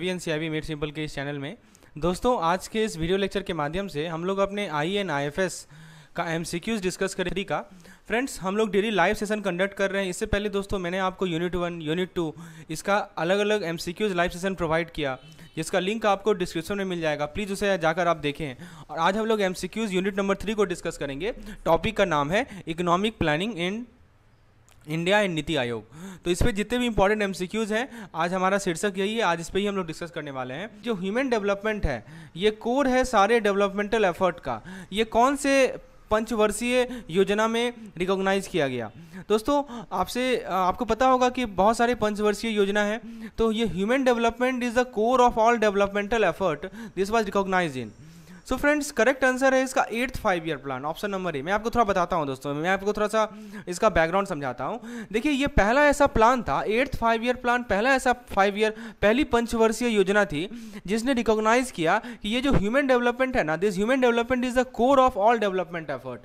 We N C I B made simple के इस channel में दोस्तों आज के इस वीडियो लेक्चर के माध्यम से हम लोग अपने I N I F S का एम सी क्यूज डिस्कस करें का फ्रेंड्स हम लोग डेली लाइव सेशन कंडक्ट कर रहे हैं इससे पहले दोस्तों मैंने आपको यूनिट वन यूनिट टू इसका अलग अलग M C Qs live session provide किया जिसका लिंक आपको डिस्क्रिप्शन में मिल जाएगा प्लीज़ उसे जाकर आप देखें और आज हम लोग M C Qs unit number three को डिस्कस करेंगे टॉपिक का नाम है economic planning and India and NITI Aayog तो इस पर जितने भी इंपॉर्टेंट एम हैं आज हमारा शीर्षक यही है आज इस पर ही हम लोग डिस्कस करने वाले हैं जो ह्यूमन डेवलपमेंट है ये कोर है सारे डेवलपमेंटल एफर्ट का ये कौन से पंचवर्षीय योजना में रिकॉग्नाइज किया गया दोस्तों आपसे आपको पता होगा कि बहुत सारे पंचवर्षीय योजना है तो ये human development is the core of all developmental effort this was recognise in so friends correct answer है इसका eighth five year plan option number A मैं आपको थोड़ा बताता हूँ दोस्तों मैं आपको थोड़ा सा इसका बैकग्राउंड समझाता हूँ देखिए ये पहला ऐसा प्लान था एट्थ फाइव ईयर प्लान पहला ऐसा फाइव ईयर पहली पंचवर्षीय योजना थी जिसने रिकॉग्नाइज किया कि ये जो ह्यूमन डेवलपमेंट है ना this human development is the core of all development effort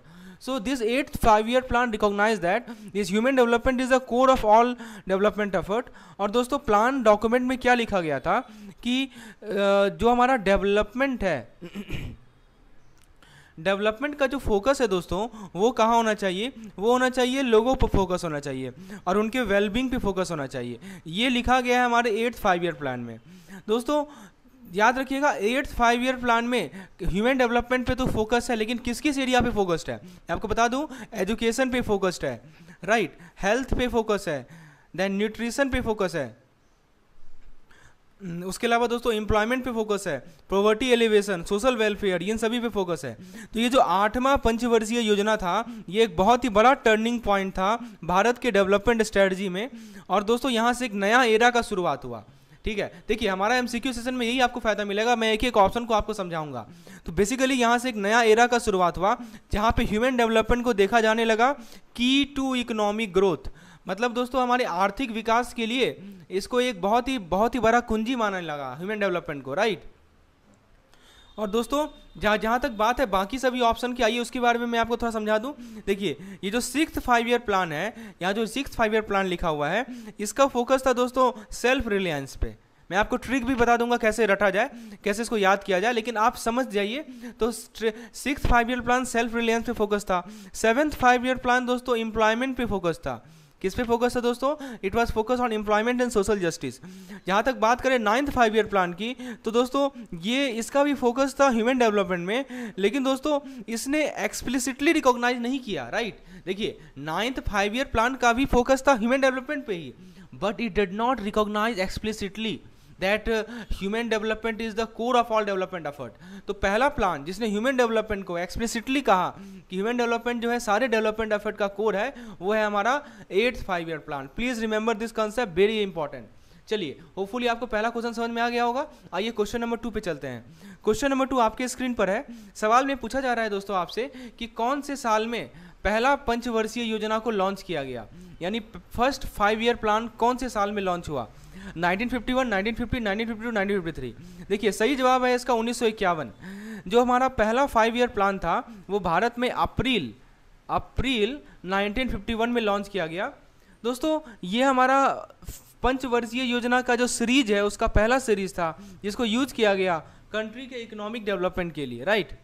so this eighth five year plan recognized that this human development is the core of all development effort और दोस्तों plan document में क्या लिखा गया था कि जो हमारा डेवलपमेंट है डेवलपमेंट का जो फोकस है दोस्तों वो कहाँ होना चाहिए वो होना चाहिए लोगों पर फोकस होना चाहिए और उनके वेलबींग पे फोकस होना चाहिए ये लिखा गया है हमारे एट्थ फाइव ईयर प्लान में दोस्तों याद रखिएगा एट्थ फाइव ईयर प्लान में ह्यूमन डेवलपमेंट पे तो फोकस है लेकिन किस किस एरिया पे फोकस्ड है मैं आपको बता दूं एजुकेशन पे फोकस्ड है राइट हेल्थ पे फोकस है देन न्यूट्रिशन पे फोकस है hmm, उसके अलावा दोस्तों एम्प्लॉयमेंट पे फोकस है प्रॉवर्टी एलिवेशन सोशल वेलफेयर इन सभी पे फोकस है तो ये जो आठवां पंचवर्षीय योजना था ये एक बहुत ही बड़ा टर्निंग पॉइंट था भारत के डेवलपमेंट स्ट्रेटजी में और दोस्तों यहाँ से एक नया एरा का शुरुआत हुआ ठीक है देखिए हमारा एमसीक्यू सेशन में यही आपको फायदा मिलेगा मैं एक एक ऑप्शन को आपको समझाऊंगा तो बेसिकली यहाँ से एक नया एरा का शुरुआत हुआ जहाँ पे ह्यूमन डेवलपमेंट को देखा जाने लगा की टू इकोनॉमिक ग्रोथ मतलब दोस्तों हमारे आर्थिक विकास के लिए इसको एक बहुत ही बहुत ही बड़ा कुंजी मानने लगा ह्यूमन डेवलपमेंट को राइट और दोस्तों जहाँ जहाँ तक बात है बाकी सभी ऑप्शन की आई है उसके बारे में मैं आपको थोड़ा समझा दूँ देखिए ये जो सिक्स फाइव ईयर प्लान है यहाँ जो सिक्स फाइव ईयर प्लान लिखा हुआ है इसका फोकस था दोस्तों सेल्फ रिलायंस पे मैं आपको ट्रिक भी बता दूंगा कैसे रटा जाए कैसे इसको याद किया जाए लेकिन आप समझ जाइए तो six five year plan self reliance पे फोकस था सेवन्थ फाइव ईयर प्लान दोस्तों एम्प्लॉयमेंट पे फोकस था किस पे फोकस था दोस्तों it was focus on employment and social justice जहाँ तक बात करें नाइन्थ फाइव ईयर प्लान की तो दोस्तों ये इसका भी फोकस था ह्यूमन डेवलपमेंट में लेकिन दोस्तों इसने एक्सप्लिसिटली रिकॉग्नाइज नहीं किया राइट देखिए नाइन्थ फाइव ईयर प्लान का भी फोकस था ह्यूमन डेवलपमेंट पे ही but it did not recognise explicitly that human development is the core of all development effort तो पहला प्लान जिसने ह्यूमन डेवलपमेंट को एक्सप्लिसिटली कहा कि ह्यूमन डेवलपमेंट जो है सारे डेवलपमेंट एफर्ट का कोर है वो है हमारा eighth five year plan please remember this concept very important चलिए होपफुली आपको पहला क्वेश्चन समझ में आ गया होगा आइए क्वेश्चन नंबर टू पे चलते हैं क्वेश्चन नंबर टू आपके स्क्रीन पर है सवाल में पूछा जा रहा है दोस्तों आपसे कि कौन से साल में पहला पंचवर्षीय योजना को लॉन्च किया गया यानी फर्स्ट फाइव ईयर प्लान कौन से साल में लॉन्च हुआ 1951, देखिए सही जवाब है इसका उन्नीस जो हमारा पहला फाइव ईयर प्लान था वो भारत में अप्रैल अप्रैल 1951 में लॉन्च किया गया दोस्तों ये हमारा पंचवर्षीय योजना का जो सीरीज है उसका पहला सीरीज था जिसको यूज किया गया कंट्री के इकोनॉमिक डेवलपमेंट के लिए राइट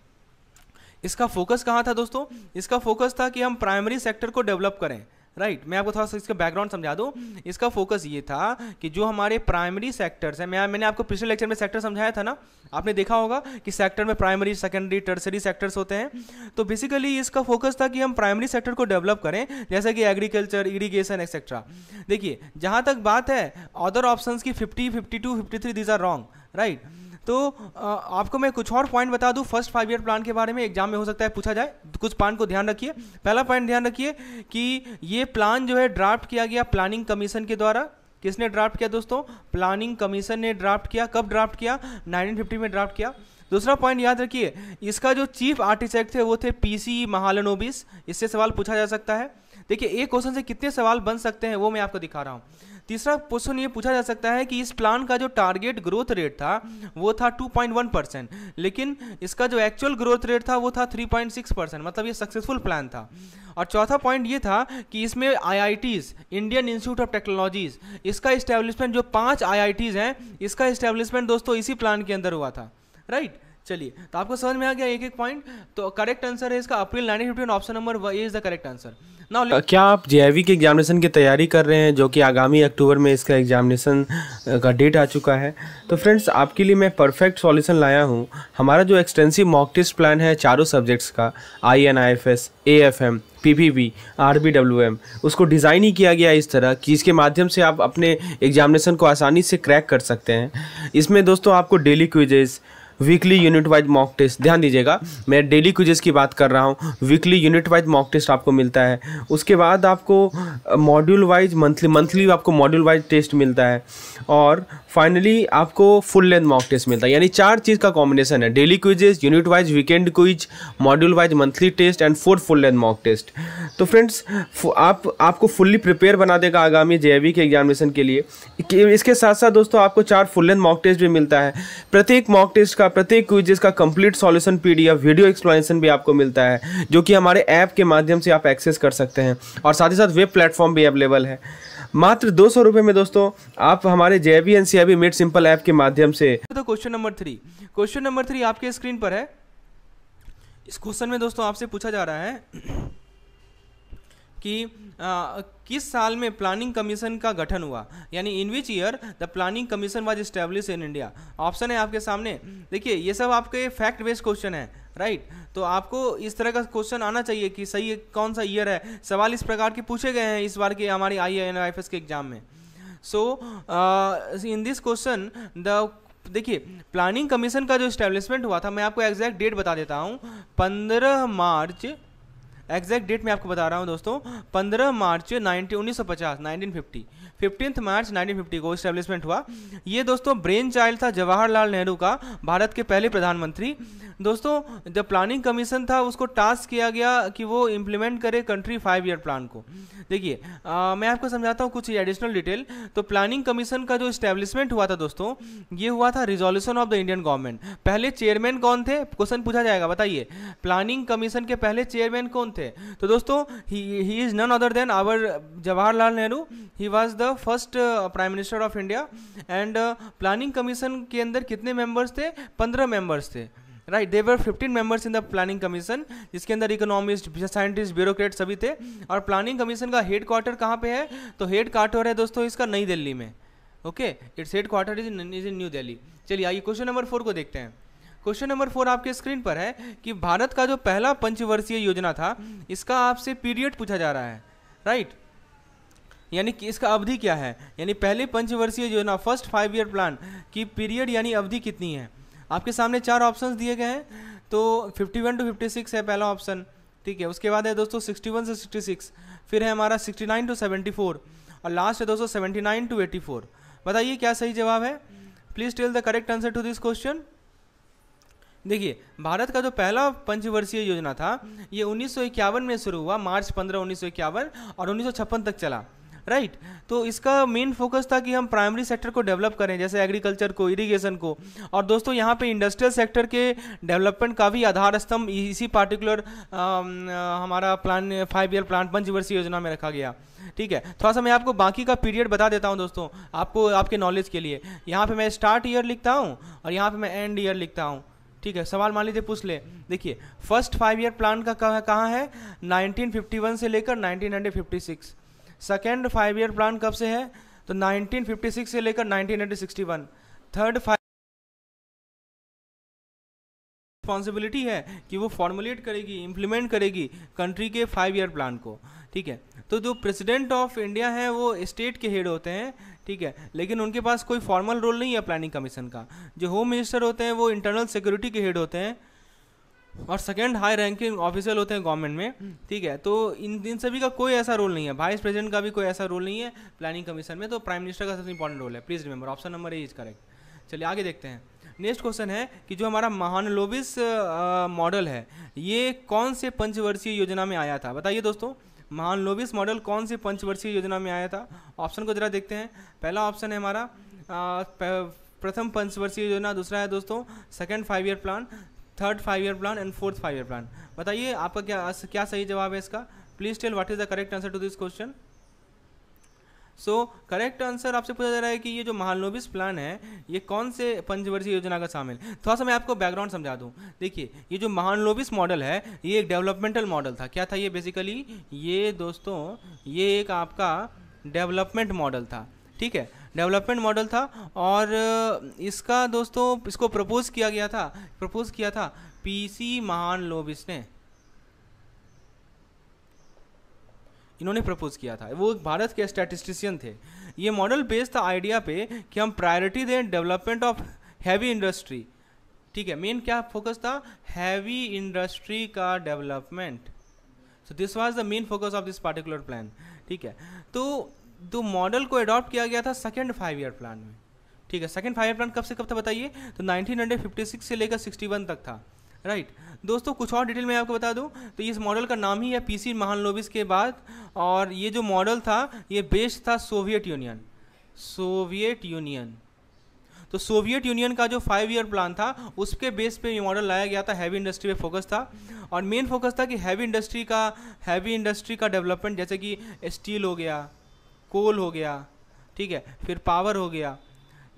इसका फोकस कहाँ था दोस्तों इसका फोकस था कि हम प्राइमरी सेक्टर को डेवलप करें राइट right, मैं आपको थोड़ा सा इसका बैकग्राउंड समझा दूँ इसका फोकस ये था कि जो हमारे प्राइमरी सेक्टर्स हैं मैं मैंने आपको पिछले लेक्चर में सेक्टर समझाया था ना आपने देखा होगा कि सेक्टर में प्राइमरी सेकेंडरी टर्सरी सेक्टर्स होते हैं तो बेसिकली इसका फोकस था कि हम प्राइमरी सेक्टर को डेवलप करें जैसे कि एग्रीकल्चर इरीगेशन एक्सेट्रा देखिए जहाँ तक बात है अदर ऑप्शन की fifty fifty two fifty three these are wrong right right? तो आपको मैं कुछ और पॉइंट बता दूँ फर्स्ट फाइव ईयर प्लान के बारे में एग्जाम में हो सकता है पूछा जाए कुछ पॉइंट को ध्यान रखिए पहला पॉइंट ध्यान रखिए कि ये प्लान जो है ड्राफ्ट किया गया प्लानिंग कमीशन के द्वारा किसने ड्राफ्ट किया दोस्तों प्लानिंग कमीशन ने ड्राफ्ट किया कब ड्राफ्ट किया 1950 में ड्राफ्ट किया दूसरा पॉइंट याद रखिए इसका जो चीफ आर्टिटेक्ट थे वो थे पीसी महालनोबिस इससे सवाल पूछा जा सकता है देखिए एक क्वेश्चन से कितने सवाल बन सकते हैं वो मैं आपको दिखा रहा हूँ तीसरा क्वेश्चन ये पूछा जा सकता है कि इस प्लान का जो टारगेट ग्रोथ रेट था वो था 2.1 परसेंट लेकिन इसका जो एक्चुअल ग्रोथ रेट था वो था 3.6 परसेंट मतलब ये सक्सेसफुल प्लान था और चौथा पॉइंट ये था कि इसमें IITs Indian Institute of Technologies इसका इस्टेब्लिशमेंट जो पाँच आई हैं इसका इस्टेब्लिशमेंट दोस्तों इसी प्लान के अंदर हुआ था राइट right? चलिए तो आपको समझ में आ गया एक एक पॉइंट तो करेक्ट आंसर है इसका April nineteen fifty option number is the correct answer now क्या आप जे के एग्जामिनेशन की तैयारी कर रहे हैं जो कि आगामी अक्टूबर में इसका एग्जामिनेशन का डेट आ चुका है तो फ्रेंड्स आपके लिए मैं परफेक्ट सॉल्यूशन लाया हूँ हमारा जो एक्सटेंसिव मॉक टेस्ट प्लान है चारों सब्जेक्ट्स का I N I F S A F M P P B R B W M उसको डिज़ाइन ही किया गया इस तरह कि इसके माध्यम से आप अपने एग्जामिनेशन को आसानी से क्रैक कर सकते हैं इसमें दोस्तों आपको daily quizzes weekly unit wise mock test ध्यान दीजिएगा मैं डेली क्विजेस की बात कर रहा हूँ weekly unit wise mock test आपको मिलता है उसके बाद आपको मॉड्यूल वाइज मंथली मंथली आपको मॉड्यूल वाइज टेस्ट मिलता है और फाइनली आपको फुल लेंथ मॉक टेस्ट मिलता है यानी चार चीज़ का कॉम्बिनेशन है daily quizzes unit wise weekend quiz module wise monthly test and four full length mock test तो फ्रेंड्स आप आपको फुल्ली प्रिपेयर बना देगा आगामी जे के एग्जामिनेशन के लिए इसके साथ साथ दोस्तों आपको चार फुल लेंथ मॉक टेस्ट भी मिलता है प्रत्येक मॉक टेस्ट का प्रत्येक क्विजेज का complete solution PDF video explanation भी आपको मिलता है जो कि हमारे ऐप के माध्यम से आप एक्सेस कर सकते हैं और साथ ही साथ वेब प्लेटफॉर्म भी अवेलेबल है मात्र दो सौ रुपए में दोस्तों आप हमारे J B N C I made simple app के माध्यम से तो question number three question number three आपके स्क्रीन पर है इस क्वेश्चन में दोस्तों आपसे पूछा जा रहा है कि आ, किस साल में प्लानिंग कमीशन का गठन हुआ यानी in which year the planning commission was establish in India option है आपके सामने देखिए ये सब आपके फैक्ट बेस्ड क्वेश्चन है राइट right. तो आपको इस तरह का क्वेश्चन आना चाहिए कि सही कौन सा ईयर है सवाल इस प्रकार के पूछे गए हैं इस बार के हमारे I N I F S के एग्जाम में so in this question the देखिए प्लानिंग कमीशन का जो इस्टेब्लिशमेंट हुआ था मैं आपको एग्जैक्ट डेट बता देता हूँ पंद्रह मार्च एग्जैक्ट डेट मैं आपको बता रहा हूँ दोस्तों 15 मार्च 19 1950 1950 फिफ्टींथ मार्च 1950 को इस्टेब्लिशमेंट हुआ ये दोस्तों ब्रेन चाइल्ड था जवाहरलाल नेहरू का भारत के पहले प्रधानमंत्री दोस्तों जब प्लानिंग कमीशन था उसको टास्क किया गया कि वो इम्प्लीमेंट करे कंट्री फाइव ईयर प्लान को देखिए मैं आपको समझाता हूँ कुछ एडिशनल डिटेल तो प्लानिंग कमीशन का जो इस्टेब्लिशमेंट हुआ था दोस्तों ये हुआ था resolution of the Indian government पहले चेयरमैन कौन थे क्वेश्चन पूछा जाएगा बताइए प्लानिंग कमीशन के पहले चेयरमैन कौन थे थे तो दोस्तों he is none other than our Jawaharlal Nehru he was the first prime minister of India and planning commission के अंदर कितने मेंबर्स थे पंद्रह मेंबर्स थे right they were fifteen members in the planning commission जिसके अंदर इकोनॉमिस्ट साइंटिस्ट ब्यूरोक्रेट सभी थे और प्लानिंग कमीशन का हेड क्वार्टर कहाँ पे है तो हेड क्वार्टर है दोस्तों इसका नई दिल्ली में okay it's headquarter is is in New Delhi चलिए आइए क्वेश्चन नंबर फोर को देखते हैं क्वेश्चन नंबर फोर आपके स्क्रीन पर है कि भारत का जो पहला पंचवर्षीय योजना था इसका आपसे पीरियड पूछा जा रहा है राइट यानी कि इसका अवधि क्या है यानी पहले पंचवर्षीय योजना फर्स्ट फाइव ईयर प्लान की पीरियड यानी अवधि कितनी है आपके सामने चार ऑप्शंस दिए गए हैं तो 51 टू 56 है पहला ऑप्शन ठीक है उसके बाद है दोस्तों 61 से 66 फिर है हमारा 69 टू 74 और लास्ट है दोस्तों 79 टू 84 बताइए क्या सही जवाब है please tell the correct answer to this question देखिए भारत का जो पहला पंचवर्षीय योजना था ये उन्नीस में शुरू हुआ मार्च पंद्रह उन्नीस और उन्नीस तक चला राइट right. तो इसका मेन फोकस था कि हम प्राइमरी सेक्टर को डेवलप करें जैसे एग्रीकल्चर को इरिगेशन को और दोस्तों यहाँ पे इंडस्ट्रियल सेक्टर के डेवलपमेंट का भी आधार स्तंभ इसी पार्टिकुलर हमारा प्लान फाइव ईयर प्लान पंचवर्षीय योजना में रखा गया ठीक है थोड़ा सा मैं आपको बाकी का पीरियड बता देता हूँ दोस्तों आपको आपके नॉलेज के लिए यहाँ पर मैं स्टार्ट ईयर लिखता हूँ और यहाँ पर मैं एंड ईयर लिखता हूँ ठीक है सवाल मान लीजिए पूछ ले देखिए फर्स्ट फाइव ईयर प्लान का कहाँ है 1951 से लेकर 1956 सेकेंड फाइव ईयर प्लान कब से है तो 1956 से लेकर 1961 थर्ड फाइव रिस्पॉन्सिबिलिटी है कि वो फॉर्मुलेट करेगी इंप्लीमेंट करेगी कंट्री के फाइव ईयर प्लान को ठीक है तो जो प्रेसिडेंट ऑफ इंडिया है वो स्टेट के हेड होते हैं ठीक है लेकिन उनके पास कोई फॉर्मल रोल नहीं है प्लानिंग कमीशन का जो होम मिनिस्टर होते हैं वो इंटरनल सिक्योरिटी के हेड होते हैं और सेकेंड हाई रैंकिंग ऑफिसर होते हैं गवर्नमेंट में हम्म। ठीक है तो इन इन सभी का कोई ऐसा रोल नहीं है वाइस प्रेसिडेंट का भी कोई ऐसा रोल नहीं है प्लानिंग कमीशन में तो प्राइम मिनिस्टर का सबसे इंपॉर्टेंट रोल है please remember option number A is correct चलिए आगे देखते हैं नेक्स्ट क्वेश्चन है कि जो हमारा महान लोबिस मॉडल है ये कौन से पंचवर्षीय योजना में आया था बताइए दोस्तों महान लोबिस मॉडल कौन सी पंचवर्षीय योजना में आया था ऑप्शन को जरा देखते हैं पहला ऑप्शन है हमारा प्रथम पंचवर्षीय योजना दूसरा है दोस्तों second five year plan third five year plan and fourth five year plan बताइए आपका क्या क्या सही जवाब है इसका please tell what is the correct answer to this question so correct answer आपसे पूछा जा रहा है कि ये जो महानोबिस प्लान है ये कौन से पंचवर्षीय योजना का शामिल थोड़ा सा मैं आपको बैकग्राउंड समझा दूँ देखिए ये जो महानोबिस मॉडल है ये एक डेवलपमेंटल मॉडल था क्या था ये बेसिकली ये दोस्तों ये एक आपका डेवलपमेंट मॉडल था ठीक है डेवलपमेंट मॉडल था और इसका दोस्तों इसको प्रपोज किया गया था प्रपोज किया था पीसी महान लोबिस ने इन्होंने प्रपोज किया था वो भारत के स्टैटिस्टिशियन थे ये मॉडल बेस्ड था आइडिया पे कि हम प्रायोरिटी दें डेवलपमेंट ऑफ हैवी इंडस्ट्री ठीक है मेन क्या फोकस था हैवी इंडस्ट्री का development so this was the main focus of this particular plan ठीक है तो दो तो मॉडल को अडॉप्ट किया गया था सेकेंड फाइव ईयर प्लान में ठीक है सेकेंड फाइव ईयर प्लान कब से कब था बताइए तो 1956 से लेकर 61 तक था राइट दोस्तों कुछ और डिटेल मैं आपको बता दूं तो इस मॉडल का नाम ही है पीसी महानलोविस के बाद और ये जो मॉडल था ये बेस्ड था सोवियत यूनियन सोवियत यूनियन तो सोवियत यूनियन का जो फाइव ईयर प्लान था उसके बेस पे ये मॉडल लाया गया था हैवी इंडस्ट्री पे फोकस था और मेन फोकस था कि हैवी इंडस्ट्री का हैवी इंडस्ट्री का डेवलपमेंट जैसे कि स्टील हो गया कोल हो गया ठीक है फिर पावर हो गया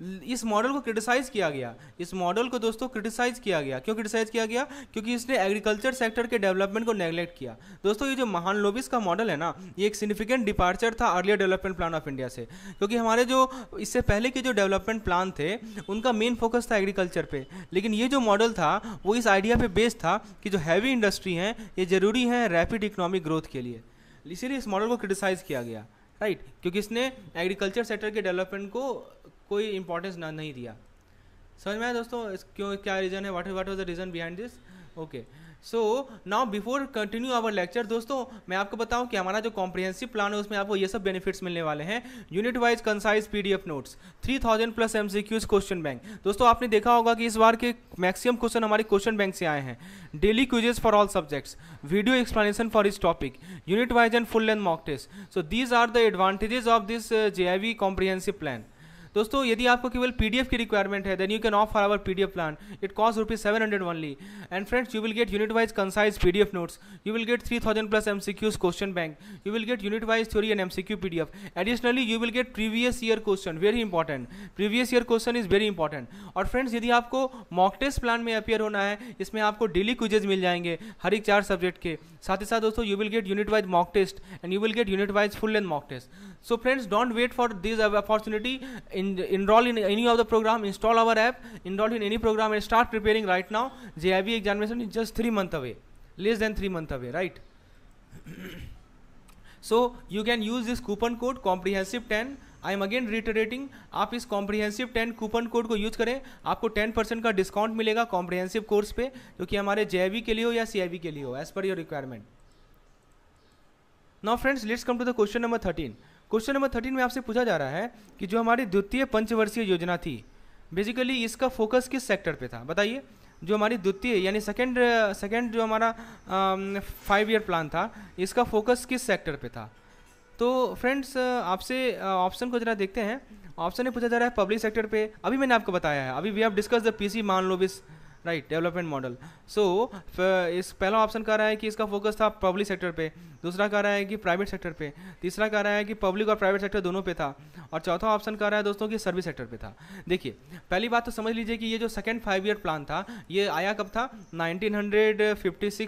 इस मॉडल को क्रिटिसाइज़ किया गया इस मॉडल को दोस्तों क्रिटिसाइज़ किया गया क्यों क्रिटिसाइज़ किया गया क्योंकि इसने एग्रीकल्चर सेक्टर के डेवलपमेंट को नेगलेक्ट किया दोस्तों ये जो महान लोबिस का मॉडल है ना ये एक सिग्निफिकेंट डिपार्चर था earlier development plan of India से क्योंकि हमारे जो इससे पहले के जो डेवलपमेंट प्लान थे उनका मेन फोकस था एग्रीकल्चर पर लेकिन ये जो मॉडल था वो इस आइडिया पर बेस्ड था कि जो हैवी इंडस्ट्री हैं ये ज़रूरी हैं रैपिड इकोनॉमिक ग्रोथ के लिए इसीलिए इस मॉडल को क्रिटिसाइज़ किया गया राइट right? क्योंकि इसने एग्रीकल्चर सेक्टर के डेवलपमेंट को कोई इंपॉर्टेंस ना नहीं दिया समझ में आया दोस्तों क्यों क्या रीज़न है what what was the reason behind this okay so now before continue our lecture दोस्तों मैं आपको बताऊं कि हमारा जो कॉम्प्रिहेंसिव प्लान है उसमें आपको ये सब बेनिफिट्स मिलने वाले हैं unit wise concise PDF notes three thousand plus M C Qs question bank दोस्तों आपने देखा होगा कि इस बार के मैक्सिमम क्वेश्चन हमारे क्वेश्चन बैंक से आए हैं daily quizzes for all subjects video explanation for इस topic unit wise and full length mock test so these are the advantages of this J I V comprehensive plan दोस्तों यदि आपको केवल PDF की requirement है then you can opt for our PDF plan it cost rupees seven hundred only and friends you will get unit wise concise PDF notes you will get three thousand plus M question bank you will get unit wise theory and M PDF additionally you will get previous year question very important previous year question is very important और friends यदि आपको mock test plan में appear होना है इसमें आपको daily quizzes मिल जाएंगे हर एक चार सब्जेक्ट के साथ ही साथ दोस्तों you will get unit wise mock test and you will get unit wise full and mock test so friends don't wait for this opportunity enrol in any of the programme install our app enrol in any programme and start preparing right now J I V examination is just three month away less than three month away right so you can use this coupon code comprehensive ten I am again reiterating आप इस comprehensive ten coupon code को use करें आपको ten percent का discount मिलेगा comprehensive course पे जो कि हमारे जे के लिए हो या सी के लिए हो as per your requirement now friends let's come to the question number thirteen question number thirteen में आपसे पूछा जा रहा है कि जो हमारी द्वितीय पंचवर्षीय योजना थी बेसिकली इसका फोकस किस सेक्टर पे था बताइए जो हमारी द्वितीय यानी सेकेंड सेकेंड जो हमारा फाइव ईयर प्लान था इसका फोकस किस सेक्टर पे था तो फ्रेंड्स आपसे ऑप्शन को जरा देखते हैं ऑप्शन में पूछा जा रहा है पब्लिक सेक्टर पे अभी मैंने आपको बताया है अभी we have discuss the PC मान लो राइट डेवलपमेंट मॉडल सो इस पहला ऑप्शन कह रहा है कि इसका फोकस था पब्लिक सेक्टर पे दूसरा कह रहा है कि प्राइवेट सेक्टर पे तीसरा कह रहा है कि पब्लिक और प्राइवेट सेक्टर दोनों पे था और चौथा ऑप्शन कह रहा है दोस्तों कि सर्विस सेक्टर पे था देखिए पहली बात तो समझ लीजिए कि ये जो सेकेंड फाइव ईयर प्लान था ये आया कब था नाइनटीन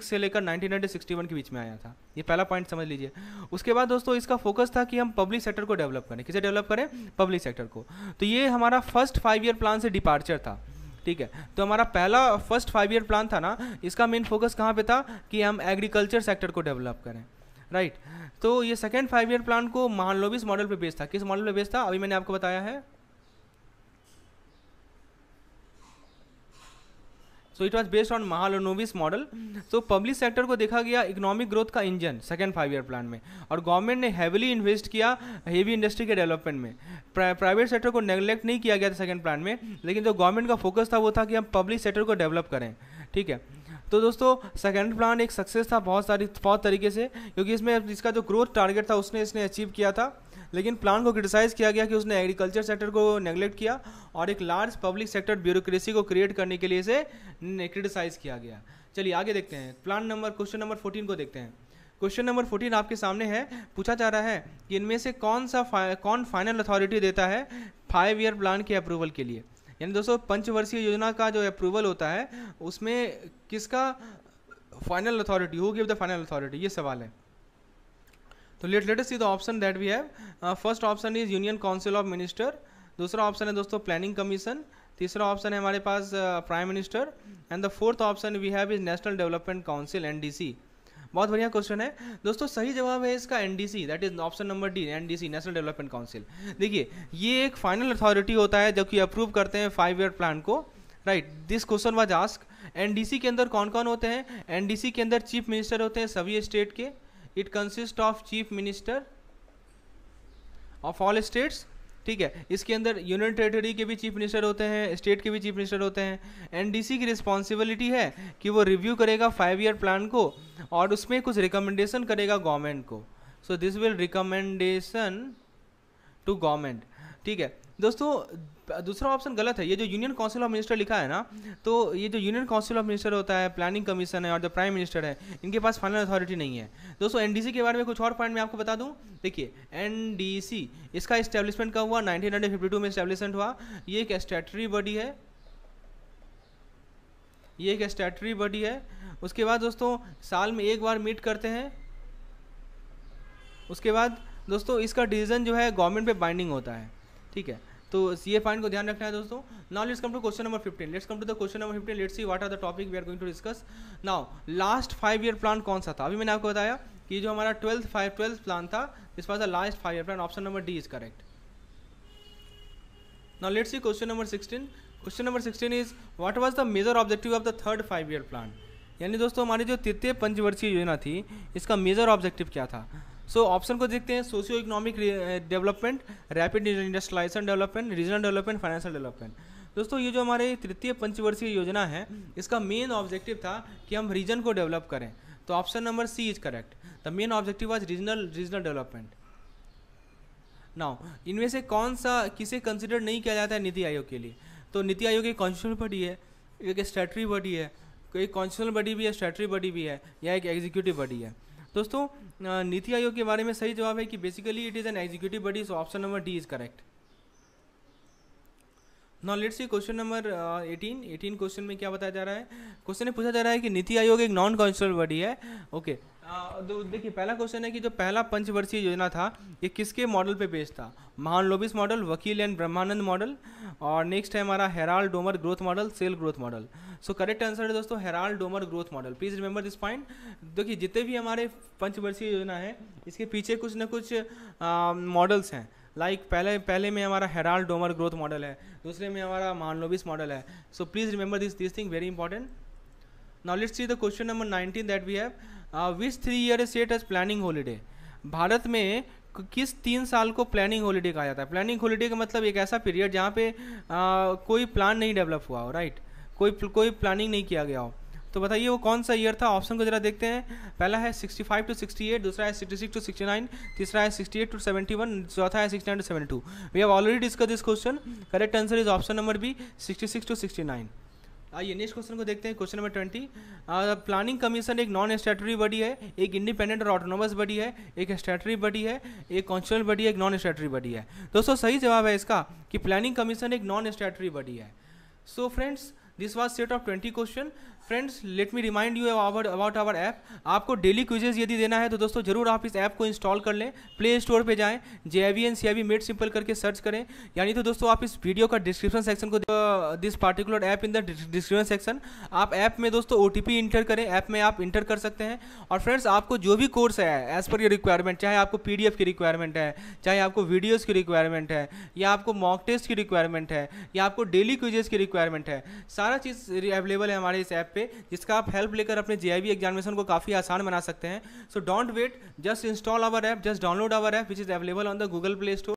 से लेकर नाइनटीन के बीच में आया था ये पहला पॉइंट समझ लीजिए उसके बाद दोस्तों इसका फोकस था कि हम पब्लिक सेक्टर को डेवलप करें किसे डेवलप करें पब्लिक सेक्टर को तो ये हमारा फर्स्ट फाइव ईयर प्लान से डिपार्चर था ठीक है तो हमारा पहला फर्स्ट फाइव ईयर प्लान था ना इसका मेन फोकस कहाँ पे था कि हम एग्रीकल्चर सेक्टर को डेवलप करें राइट तो ये सेकेंड फाइव ईयर प्लान को महानलोबिस मॉडल पे बेस्ड था किस मॉडल पे बेस्ड था अभी मैंने आपको बताया है so it was based on Mahalanobis model so public sector को देखा गया इकोनॉमिक ग्रोथ का engine second five year plan में और गवर्नमेंट ने हैविली इन्वेस्ट किया हेवी इंडस्ट्री के डेवलपमेंट में प्राइवेट सेक्टर को नेग्लेक्ट नहीं किया गया था सेकेंड प्लान में लेकिन जो गवर्नमेंट का फोकस था वो था कि हम पब्लिक सेक्टर को डेवलप करें ठीक है तो दोस्तों सेकेंड प्लान एक सक्सेस था बहुत सारी बहुत तरीके से क्योंकि इसमें इसका जो ग्रोथ टारगेट था उसने इसने अचीव किया था लेकिन प्लान को क्रिटिसाइज़ किया गया कि उसने एग्रीकल्चर सेक्टर को नेगलेक्ट किया और एक लार्ज पब्लिक सेक्टर ब्यूरोक्रेसी को क्रिएट करने के लिए इसे क्रिटिसाइज़ किया गया चलिए आगे देखते हैं plan number question number fourteen को देखते हैं क्वेश्चन नंबर फोर्टीन आपके सामने है पूछा जा रहा है कि इनमें से कौन सा फा, कौन फाइनल अथॉरिटी देता है फाइव ईयर प्लान के अप्रूवल के लिए यानी दोस्तों पंचवर्षीय योजना का जो अप्रूवल होता है उसमें किसका फाइनल अथॉरिटी हो गिव द फाइनल अथॉरिटी ये सवाल है तो let latest see the option that we have first option is union council of minister दूसरा ऑप्शन है दोस्तों प्लानिंग कमीशन तीसरा ऑप्शन है हमारे पास prime minister and the fourth option we have is national development council NDC बहुत बढ़िया question है दोस्तों सही जवाब है इसका NDC that is option number D NDC national development council देखिए ये एक फाइनल अथॉरिटी होता है जबकि अप्रूव करते हैं फाइव ईयर प्लान को right this question was ask NDC के अंदर कौन कौन होते हैं एनडीसी के अंदर चीफ मिनिस्टर होते हैं सभी स्टेट के it consist of chief minister of all states ठीक है इसके अंदर यूनियन टेरेटरी के भी चीफ मिनिस्टर होते हैं स्टेट के भी चीफ मिनिस्टर होते हैं एनडीसी की रिस्पॉन्सिबिलिटी है कि वो रिव्यू करेगा फाइव ईयर प्लान को और उसमें कुछ रिकमेंडेशन करेगा गवर्नमेंट को so this will recommendation to government ठीक है दोस्तों दूसरा ऑप्शन गलत है ये जो यूनियन काउंसिल ऑफ मिनिस्टर लिखा है ना तो ये जो यूनियन काउंसिल ऑफ मिनिस्टर होता है प्लानिंग कमीशन है और जो प्राइम मिनिस्टर है इनके पास फाइनल अथॉरिटी नहीं है दोस्तों एनडीसी के बारे में कुछ और पॉइंट मैं आपको बता दूं देखिए एनडीसी इसका इस्टेब्लिशमेंट कब हुआ नाइनटीन में इस्टेब्लिशमेंट हुआ ये एक स्टेटरी बॉडी है ये एक स्टेटरी बॉडी है उसके बाद दोस्तों साल में एक बार मीट करते हैं उसके बाद दोस्तों इसका डिसीजन जो है गवर्नमेंट पे बाइंडिंग होता है ठीक है तो ये पॉइंट को ध्यान रखना है दोस्तों now let's come to question number 15 let's come to the question number 15 let's see what are the topic we are going to discuss now last five year plan कौन सा था अभी मैंने आपको बताया कि जो हमारा ट्वेल्थ फाइव ट्वेल्थ प्लान था is the last five year plan option number D is correct now let's see question number sixteen question number sixteen is what was the major objective of the third five year plan यानी दोस्तों हमारी जो तृतीय पंचवर्षीय योजना थी इसका major objective क्या था सो so, ऑप्शन को देखते हैं socio economic development rapid industrialisation development regional development financial development दोस्तों ये जो हमारे तृतीय पंचवर्षीय योजना है इसका मेन ऑब्जेक्टिव था कि हम रीजन को डेवलप करें तो option number C is correct the main objective आज रीजनल रीजनल डेवलपमेंट नाउ इनमें से कौन सा किसे कंसिडर नहीं किया जाता है नीति आयोग के लिए तो नीति आयोग एक कॉन्स्टिट्यूशन बॉडी है एक स्टेटरी बॉडी है एक कॉन्स्टिट्यूशन बॉडी भी है स्टेटरी बॉडी भी है या एक एग्जीक्यूटिव बॉडी है दोस्तों नीति आयोग के बारे में सही जवाब है कि basically it is an executive body so option number D is correct now let's see question number eighteen 18 question में क्या बताया जा रहा है क्वेश्चन में पूछा जा रहा है कि नीति आयोग एक नॉन कॉन्स्टिट्यूशनल बॉडी है ओके okay. हाँ, तो देखिए पहला क्वेश्चन है कि जो पहला पंचवर्षीय योजना था ये किसके मॉडल पे पेश था Mahalanobis model Vakil and Brahmananda model और नेक्स्ट है हमारा हेराल्ड डोमर ग्रोथ मॉडल सेल growth model so correct answer है दोस्तों Harrod Domar growth model please remember this point देखिए जितने भी हमारे पंचवर्षीय योजना है इसके पीछे कुछ ना कुछ मॉडल्स हैं लाइक like, पहले पहले में हमारा हेराल्ड डोमर ग्रोथ मॉडल है दूसरे में हमारा मानलोबिस मॉडल है so please remember this this thing very important knowledge see the question number nineteen that we have which three year set as planning holiday Bharat में किस तीन साल को प्लानिंग हॉलीडे कहा जाता है प्लानिंग हॉलीडे का मतलब एक ऐसा पीरियड जहाँ पे आ, uh, कोई प्लान नहीं डेवलप हुआ हो राइट कोई कोई प्लानिंग नहीं किया गया हो तो बताइए वो कौन सा ईयर था ऑप्शन को जरा देखते हैं पहला है 65 टू 68 दूसरा है 66 टू 69 तीसरा है 68 टू 71 चौथा है 69 to 72 we have already discuss this question correct answer is option number B 66 to 69 आइए नेक्स्ट क्वेश्चन को देखते हैं question number twenty planning commission एक नॉन स्टेटरी बॉडी है एक इंडिपेंडेंट और ऑटोनोमस बॉडी है एक स्टेटरी बॉडी है एक कॉन्स्टिट्यूशनल बॉडी है एक नॉन स्टेटरी बॉडी है दोस्तों सही जवाब है इसका कि प्लानिंग कमीशन एक नॉन स्टेटरी बॉडी है so friends this was set of twenty question friends let me remind you our about our app आपको डेली क्विजेज यदि देना है तो दोस्तों जरूर आप इस ऐप को इंस्टॉल कर लें प्ले स्टोर पे जाएं J I V N C I V made simple करके सर्च करें यानी तो दोस्तों आप इस वीडियो का डिस्क्रिप्शन सेक्शन को this particular app in the description section आप ऐप में दोस्तों ओ टी पी इंटर करें ऐप में आप इंटर कर सकते हैं और फ्रेंड्स आपको जो भी कोर्स है एज़ पर योर रिक्वायरमेंट चाहे आपको पी डी एफ की रिक्वायरमेंट है चाहे आपको वीडियोज़ की रिक्वायरमेंट है या आपको मॉक टेस्ट की रिक्वायरमेंट है या आपको डेली क्विजेज की रिक्वायरमेंट है सारा चीज़ अवेलेबल है हमारे इस ऐप पे जिसका आप हेल्प लेकर अपने जे एग्जामिनेशन को काफ़ी आसान बना सकते हैं so don't wait just install our app just download our app which is available on the Google play store